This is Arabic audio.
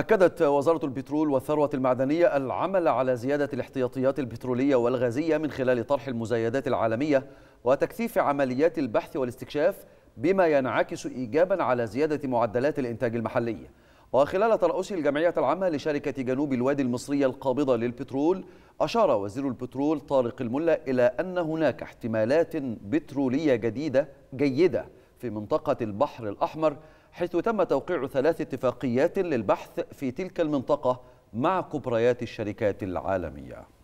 أكدت وزارة البترول والثروة المعدنية العمل على زيادة الاحتياطيات البترولية والغازية من خلال طرح المزايدات العالمية وتكثيف عمليات البحث والاستكشاف بما ينعكس إيجابا على زيادة معدلات الإنتاج المحلي وخلال ترأسه الجمعية العامة لشركة جنوب الوادي المصرية القابضة للبترول أشار وزير البترول طارق الملا إلى أن هناك احتمالات بترولية جديدة جيدة في منطقة البحر الأحمر حيث تم توقيع ثلاث اتفاقيات للبحث في تلك المنطقة مع كبريات الشركات العالمية